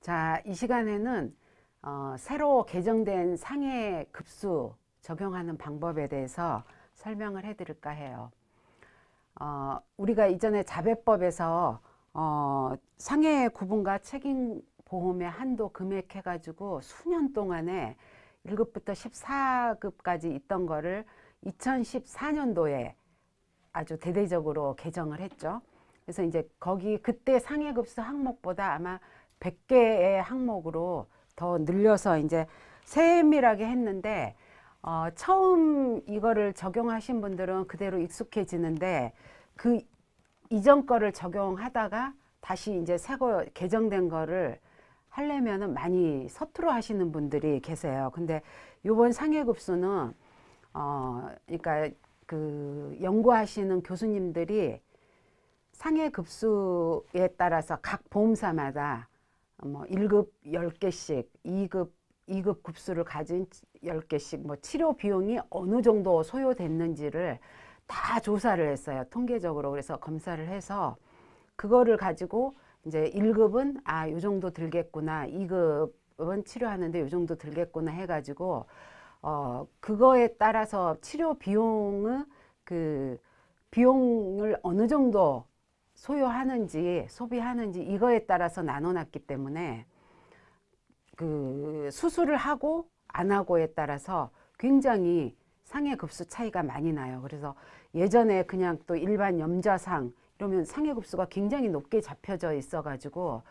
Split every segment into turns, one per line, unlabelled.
자, 이 시간에는 어, 새로 개정된 상해 급수 적용하는 방법에 대해서 설명을 해드릴까 해요. 어, 우리가 이전에 자배법에서 어, 상해 구분과 책임 보험의 한도 금액 해가지고 수년 동안에 1급부터 14급까지 있던 거를 2014년도에 아주 대대적으로 개정을 했죠. 그래서 이제 거기 그때 상해급수 항목보다 아마 100개의 항목으로 더 늘려서 이제 세밀하게 했는데 어, 처음 이거를 적용하신 분들은 그대로 익숙해지는데 그 이전 거를 적용하다가 다시 이제 새거 개정된 거를 하려면은 많이 서투러 하시는 분들이 계세요. 근데 요번 상해급수는 어 그러니까 그 연구하시는 교수님들이 상해급수에 따라서 각 보험사마다 뭐 1급 10개씩, 2급 2급 급수를 가진 10개씩 뭐 치료 비용이 어느 정도 소요됐는지를 다 조사를 했어요. 통계적으로. 그래서 검사를 해서 그거를 가지고 이제 1급은 아, 요 정도 들겠구나. 2급은 치료하는데 요 정도 들겠구나 해 가지고 어, 그거에 따라서 치료 비용은그 비용을 어느 정도 소유하는지 소비하는지 이거에 따라서 나눠놨기 때문에 그 수술을 하고 안 하고에 따라서 굉장히 상해 급수 차이가 많이 나요. 그래서 예전에 그냥 또 일반 염좌상 이러면 상해 급수가 굉장히 높게 잡혀져 있어가지고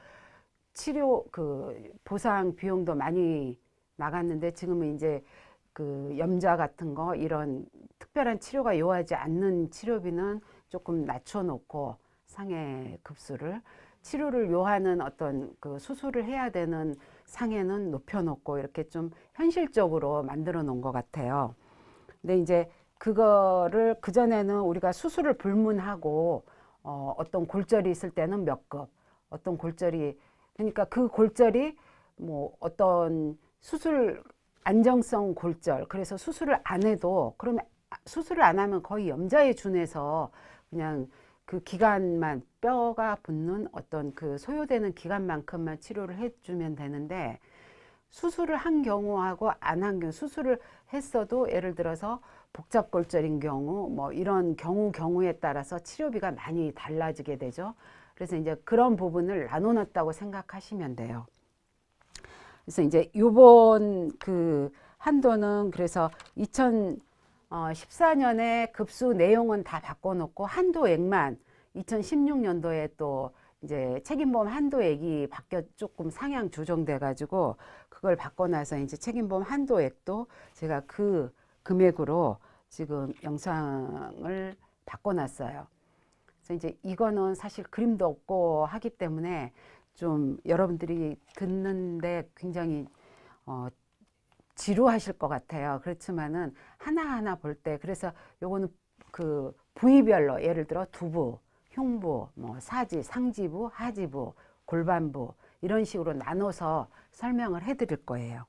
치료 그 보상 비용도 많이 나갔는데 지금은 이제 그 염좌 같은 거 이런 특별한 치료가 요하지 않는 치료비는 조금 낮춰놓고 상해 급수를 치료를 요하는 어떤 그 수술을 해야 되는 상해는 높여놓고 이렇게 좀 현실적으로 만들어 놓은 것 같아요. 근데 이제 그거를 그전에는 우리가 수술을 불문하고 어, 어떤 골절이 있을 때는 몇 급, 어떤 골절이 그러니까 그 골절이 뭐 어떤 수술 안정성 골절 그래서 수술을 안 해도 그러면 수술을 안 하면 거의 염자에 준해서 그냥 그 기간만 뼈가 붙는 어떤 그 소요되는 기간만큼만 치료를 해주면 되는데 수술을 한 경우하고 안 한 경우 수술을 했어도 예를 들어서 복잡골절인 경우 뭐 이런 경우 경우에 따라서 치료비가 많이 달라지게 되죠. 그래서 이제 그런 부분을 나눠 놨다고 생각하시면 돼요. 그래서 이제 요번 그 한도는 그래서 2000 어, 14년에 급수 내용은 다 바꿔놓고 한도액만 2016년도에 또 이제 책임보험 한도액이 바뀌어 조금 상향 조정돼 가지고 그걸 바꿔놔서 이제 책임보험 한도액도 제가 그 금액으로 지금 영상을 바꿔놨어요. 그래서 이제 이거는 사실 그림도 없고 하기 때문에 좀 여러분들이 듣는데 굉장히 어, 지루하실 것 같아요. 그렇지만은 하나하나 볼 때 그래서 요거는 그 부위별로 예를 들어 두부, 흉부, 뭐 사지, 상지부, 하지부, 골반부 이런 식으로 나눠서 설명을 해 드릴 거예요.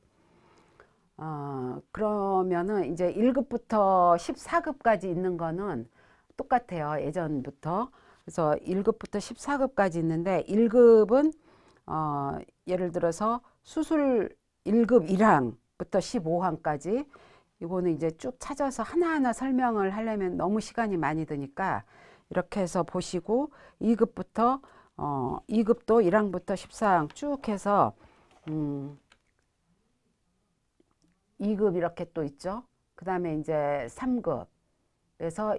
어, 그러면은 이제 1급부터 14급까지 있는 거는 똑같아요. 예전부터. 그래서 1급부터 14급까지 있는데 1급은 어, 예를 들어서 수술 1급 1항 부터 15항까지 이거는 이제 쭉 찾아서 하나하나 설명을 하려면 너무 시간이 많이 드니까 이렇게 해서 보시고 2급부터 어 2급도 1항부터 14항 쭉 해서 음 2급 이렇게 또 있죠. 그 다음에 이제 3급에서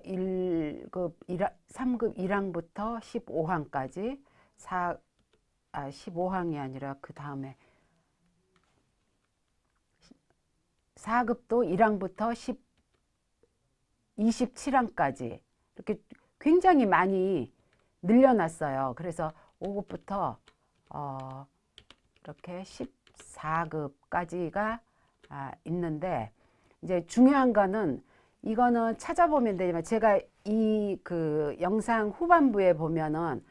1급 1, 3급 1항부터 15항까지 4, 아 15항이 아니라 그 다음에 4급도 1항부터 1 27항까지 이렇게 굉장히 많이 늘려놨어요. 그래서 5급부터 어, 이렇게 14급까지가 아, 있는데 이제 중요한 거는 이거는 찾아보면 되지만 제가 이 그 영상 후반부에 보면은